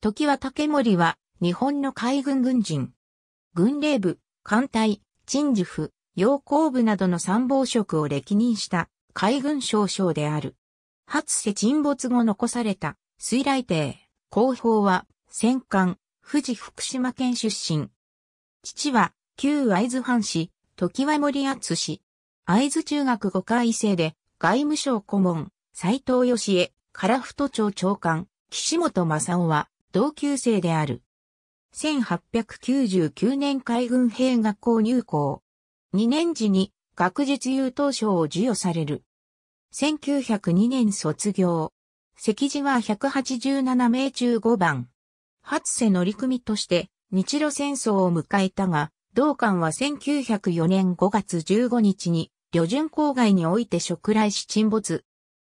時は竹森は、日本の海軍軍人。軍令部、艦隊、陳樹府、洋行部などの参謀職を歴任した海軍少将である。初世沈没後残された水雷艇、広報は戦艦、富士福島県出身。父は旧会津藩士、時は森厚氏。会津中学5回生で外務省顧問、斎藤義恵、唐太町長官、岸本正夫は同級生である。1899年海軍兵学校入校。2年時に学術優等賞を授与される。1902年卒業。席次は187名中5番。初瀬乗組として日露戦争を迎えたが、同館は1904年5月15日に、旅順郊外において食来し沈没。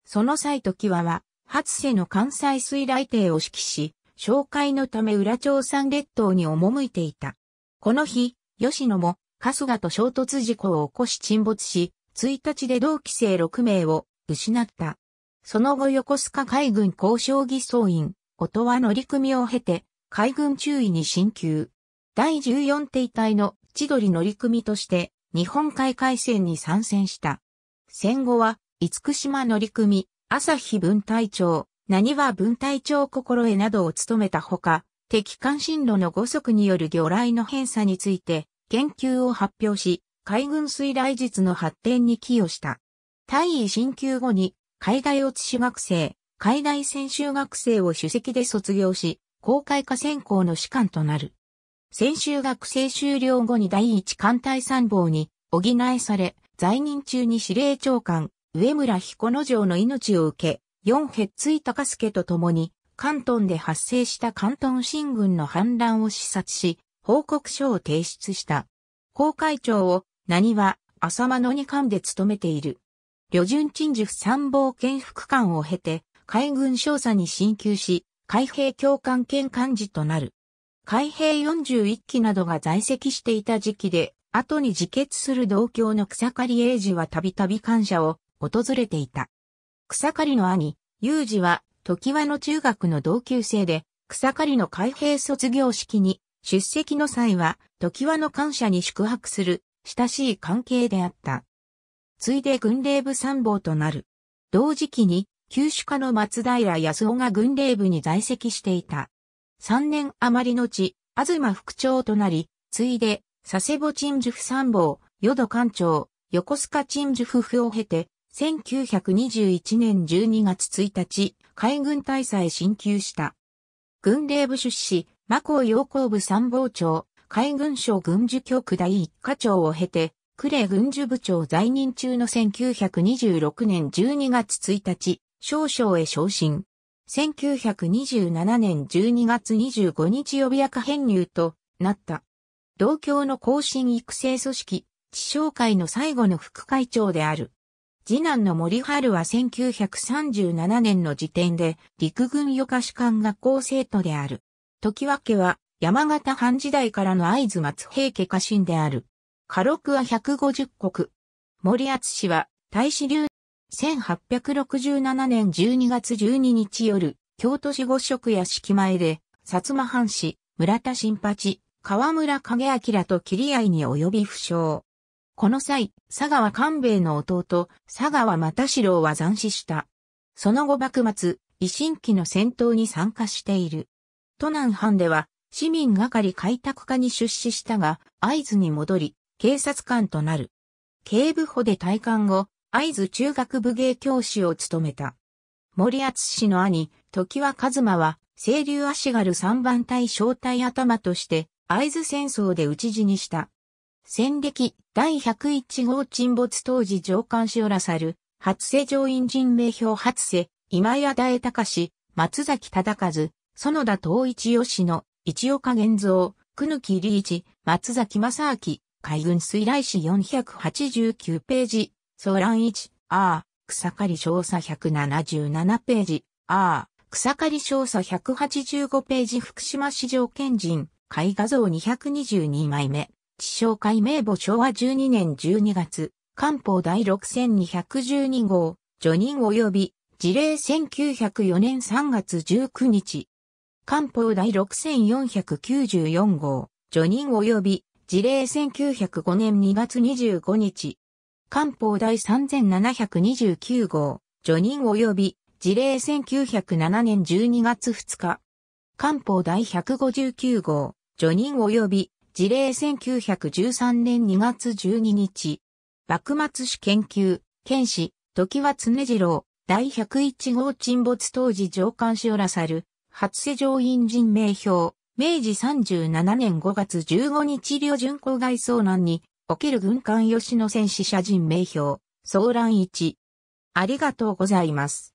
その際時はは、初瀬の関西水雷艇を指揮し、紹介のため裏町山列島に赴いていた。この日、吉野も春日と衝突事故を起こし沈没し、1日で同期生6名を失った。その後横須賀海軍交渉偽装員、音羽乗組を経て、海軍中尉に進級。第14艇隊の千鳥乗組として、日本海海戦に参戦した。戦後は、厳島乗組、朝日分隊長、何は文体長心得などを務めたほか、敵関心路の5足による魚雷の偏差について研究を発表し、海軍水雷術の発展に寄与した。大尉進級後に、海外落ち学生、海外専修学生を主席で卒業し、公開化専攻の士官となる。専修学生終了後に第一艦隊参謀に補えされ、在任中に司令長官、上村彦之丞の命を受け、4ヘッツイ高助と共に、関東で発生した関東新軍の反乱を視察し、報告書を提出した。公会長を、何は、浅間の二官で務めている。旅順陳述参謀兼副官を経て、海軍少佐に進級し、海兵教官兼幹事となる。海兵41機などが在籍していた時期で、後に自決する同郷の草刈英二はたびたび感謝を訪れていた。草刈の兄、裕二は、時和の中学の同級生で、草刈りの開閉卒業式に、出席の際は、時和の感謝に宿泊する、親しい関係であった。ついで軍令部参謀となる。同時期に、九種家の松平康夫が軍令部に在籍していた。3年余り後、東副長となり、ついで、佐世保陳樹夫参謀、淀艦長、横須賀陳樹夫婦を経て、1921年12月1日、海軍大佐へ進級した。軍令部出資、マコー陽部参謀長、海軍省軍需局第一課長を経て、クレ軍需部長在任中の1926年12月1日、少将へ昇進。1927年12月25日予備役編入となった。同郷の後進育成組織、地商会の最後の副会長である。次男の森春は1937年の時点で陸軍予科士官学校生徒である。時分けは山形藩時代からの合図松平家家臣である。家禄は150国。森厚氏は大使流1867年12月12日夜、京都市五職や敷前で、薩摩藩士、村田新八、河村影明と切り合いに及び負傷。この際、佐川官兵衛の弟、佐川又四郎は斬死した。その後幕末、維新期の戦闘に参加している。都南藩では、市民係開拓課に出資したが、合図に戻り、警察官となる。警部補で退官後、合図中学部芸教師を務めた。森厚氏の兄、時和一馬は、清流足軽三番隊小隊頭として、合図戦争で討ち死にした。戦歴第101号沈没当時上官しおらさる、初世上院人名表初世、今谷大隆、松崎忠和、園田東一義の、一岡玄造、久ぬき理一、松崎正明、海軍水来史489ページ、ソランああ、草刈り少佐177ページ、ああ、草刈り少佐185ページ福島市場賢人、絵画像222枚目。地商会名簿昭和12年12月、官報第6212号、除任及び、事例1904年3月19日。官報第6494号、除任及び、事例1905年2月25日。官報第3729号、除任及び、事例1907年12月2日。官報第159号、除任及び、事例1913年2月12日。幕末史研究、剣士、時は常次郎、第101号沈没当時上官しおらさる、初世上院人名表、明治37年5月15日両順航外遭難に、おける軍艦吉野戦死者人名表、騒乱1。ありがとうございます。